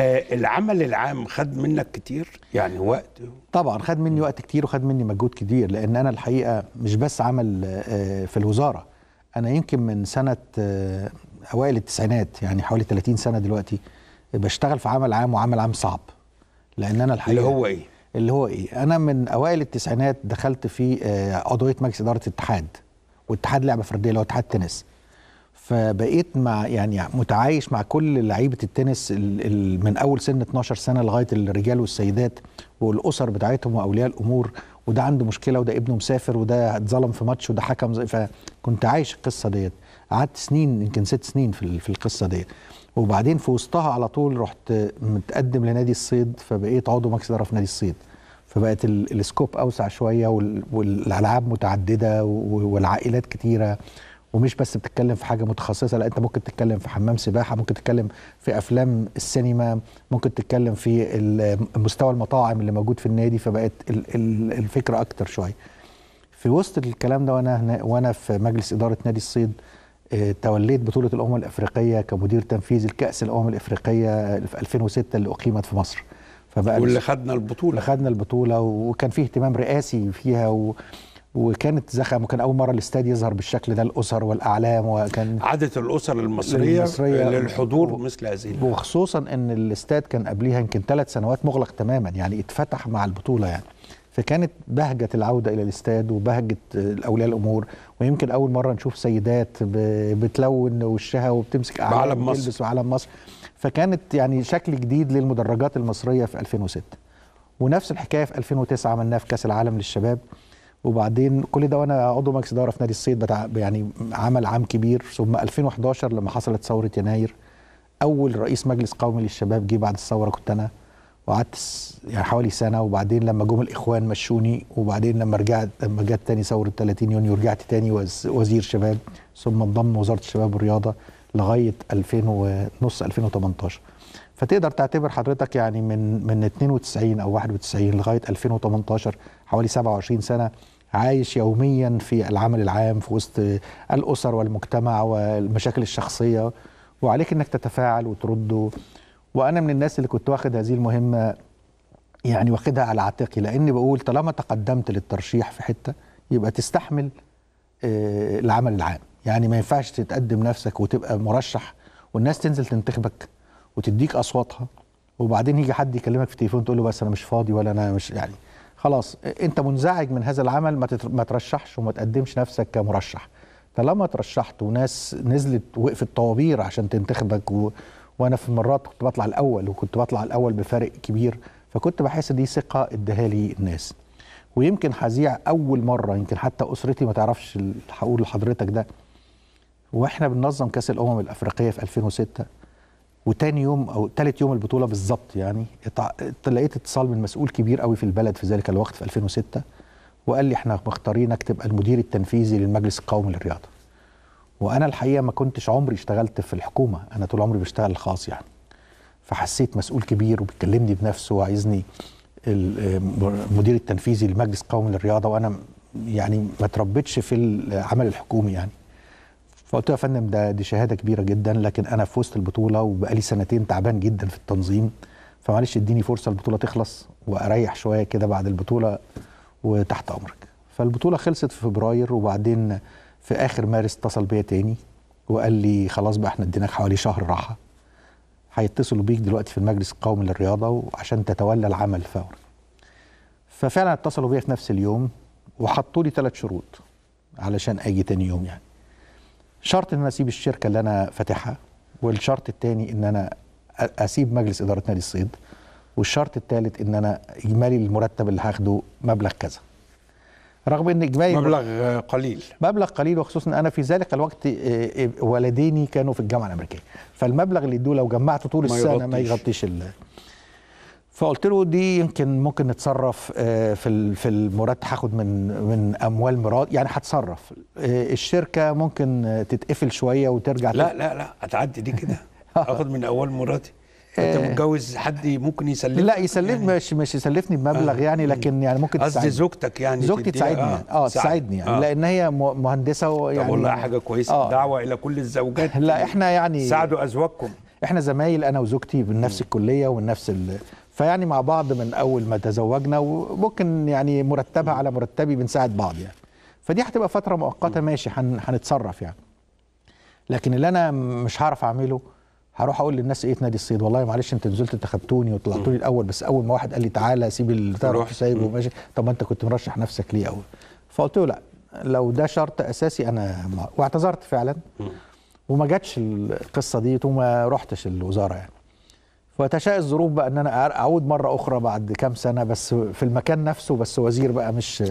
آه، العمل العام خد منك كتير يعني وقت طبعا خد مني وقت كتير وخد مني مجهود كتير لان انا الحقيقه مش بس عمل آه، في الوزاره انا يمكن من سنه آه، اوائل التسعينات يعني حوالي 30 سنه دلوقتي بشتغل في عمل عام وعمل عام صعب لان انا الحقيقه اللي هو ايه اللي هو ايه انا من اوائل التسعينات دخلت في عضويه مجلس اداره الاتحاد واتحاد لعبه فرديه اللي هو اتحاد تنس فبقيت مع يعني متعايش مع كل لعيبه التنس من اول سن 12 سنه لغايه الرجال والسيدات والاسر بتاعتهم واولياء الامور وده عنده مشكله وده ابنه مسافر وده اتظلم في ماتش وده حكم فكنت عايش القصه ديت قعدت سنين يمكن ست سنين في في القصه ديت وبعدين في وسطها على طول رحت متقدم لنادي الصيد فبقيت عضو مجلس اداره في نادي الصيد فبقت السكوب اوسع شويه والالعاب متعدده والعائلات كتيره ومش بس بتتكلم في حاجه متخصصه لا انت ممكن تتكلم في حمام سباحه ممكن تتكلم في افلام السينما ممكن تتكلم في مستوى المطاعم اللي موجود في النادي فبقت الفكره اكتر شويه في وسط الكلام ده وانا هنا وانا في مجلس اداره نادي الصيد آه، توليت بطولة الأمم الأفريقية كمدير تنفيذي لكأس الأمم الأفريقية في 2006 اللي أقيمت في مصر فبقى واللي خدنا البطولة خدنا البطولة وكان فيه اهتمام رئاسي فيها و... وكانت زخم وكان اول مره الاستاد يظهر بالشكل ده الاسر والاعلام وكان عاده الاسر المصريه, المصرية للحضور و... مثل هذه وخصوصا ان الاستاد كان قبليها يمكن ثلاث سنوات مغلق تماما يعني اتفتح مع البطوله يعني فكانت بهجة العودة إلى الاستاد وبهجة أولياء الأمور ويمكن أول مرة نشوف سيدات بتلون وشها وبتمسك علم مصر وعلم مصر فكانت يعني شكل جديد للمدرجات المصرية في 2006 ونفس الحكاية في 2009 عملناها في كأس العالم للشباب وبعدين كل ده وانا عضو مجلس اداره في نادي الصيد بتاع يعني عمل عام كبير ثم 2011 لما حصلت ثوره يناير اول رئيس مجلس قومي للشباب جه بعد الثوره كنت انا وقعدت يعني حوالي سنه وبعدين لما جم الاخوان مشوني وبعدين لما رجعت لما جت تاني ثوره 30 يونيو رجعت تاني وزير شباب ثم انضم وزاره الشباب والرياضه لغايه 2000 ونص 2018 فتقدر تعتبر حضرتك يعني من من 92 او 91 لغايه 2018 حوالي 27 سنه عايش يوميا في العمل العام في وسط الاسر والمجتمع والمشاكل الشخصيه وعليك انك تتفاعل وترد وانا من الناس اللي كنت واخد هذه المهمه يعني واخدها على عاتقي لاني بقول طالما تقدمت للترشيح في حته يبقى تستحمل آه، العمل العام يعني ما ينفعش تتقدم نفسك وتبقى مرشح والناس تنزل تنتخبك وتديك اصواتها وبعدين يجي حد يكلمك في التليفون تقول له بس انا مش فاضي ولا انا مش يعني خلاص انت منزعج من هذا العمل ما, ما ترشحش وما تقدمش نفسك كمرشح طالما ترشحت وناس نزلت وقفت طوابير عشان تنتخبك و... وانا في مرات كنت بطلع الاول وكنت بطلع الاول بفارق كبير فكنت بحس دي ثقه اداها لي الناس ويمكن هذيع اول مره يمكن حتى اسرتي ما تعرفش هقول لحضرتك ده واحنا بننظم كاس الامم الافريقيه في 2006 وتاني يوم او تالت يوم البطوله بالظبط يعني لقيت اتصال من مسؤول كبير قوي في البلد في ذلك الوقت في 2006 وقال لي احنا مختارينك تبقى المدير التنفيذي للمجلس القومي للرياضه وانا الحقيقه ما كنتش عمري اشتغلت في الحكومه انا طول عمري بشتغل الخاص يعني فحسيت مسؤول كبير وبيكلمني بنفسه وعايزني المدير التنفيذي للمجلس القومي للرياضه وانا يعني ما تربيتش في العمل الحكومي يعني فقلت له يا فندم ده دي شهاده كبيره جدا لكن انا في وسط البطوله وبقالي سنتين تعبان جدا في التنظيم فمعلش اديني فرصه البطوله تخلص واريح شويه كده بعد البطوله وتحت امرك فالبطوله خلصت في فبراير وبعدين في اخر مارس اتصل بيا تاني وقال لي خلاص بقى احنا اديناك حوالي شهر راحه هيتصلوا بيك دلوقتي في المجلس القومي للرياضه وعشان تتولى العمل فورا ففعلا اتصلوا بيا في نفس اليوم وحطوا لي ثلاث شروط علشان اجي تاني يوم يعني شرط ان انا اسيب الشركه اللي انا فاتحها والشرط الثاني ان انا اسيب مجلس اداره نادي الصيد والشرط الثالث ان انا اجمالي المرتب اللي هاخده مبلغ كذا رغم ان اجمالي مبلغ قليل مبلغ قليل وخصوصا انا في ذلك الوقت والديني كانوا في الجامعه الامريكيه فالمبلغ اللي ادوه لو جمعته طول ما السنه يغطيش. ما يغطيش فقلت له دي يمكن ممكن نتصرف آه، في في المرتب هاخد من من اموال مراد يعني هتصرف آه، الشركه ممكن تتقفل شويه وترجع لا لا لا هتعدي دي كده آه. هاخد من اول مراتي انت متجوز حد ممكن يسلفك لا يسلف يعني مش مش يسلفني بمبلغ آه يعني لكن يعني ممكن قصدي زوجتك يعني زوجتي تساعدني يعني. اه, آه تساعدني يعني آه لان هي مهندسه ويعني طب والله حاجه كويسه آه دعوه الى كل الزوجات لا احنا يعني ساعدوا ازواجكم احنا زمايل انا وزوجتي من نفس الكليه ومن نفس فيعني مع بعض من اول ما تزوجنا وممكن يعني مرتبها على مرتبي بنساعد بعض يعني فدي هتبقى فتره مؤقته ماشي هنتصرف يعني لكن اللي انا مش هعرف اعمله هروح اقول للناس ايه في نادي الصيد والله معلش انت نزلت انت خدتوني وطلعتوني الاول بس اول ما واحد قال لي تعالى سيب البتاع سايبه وماشي طب ما انت كنت مرشح نفسك ليه اول فقلت له لا لو ده شرط اساسي انا واعتذرت فعلا وما جاتش القصه دي وما رحتش الوزاره يعني وتشاء الظروف بقى ان انا اعود مره اخرى بعد كام سنه بس في المكان نفسه بس وزير بقى مش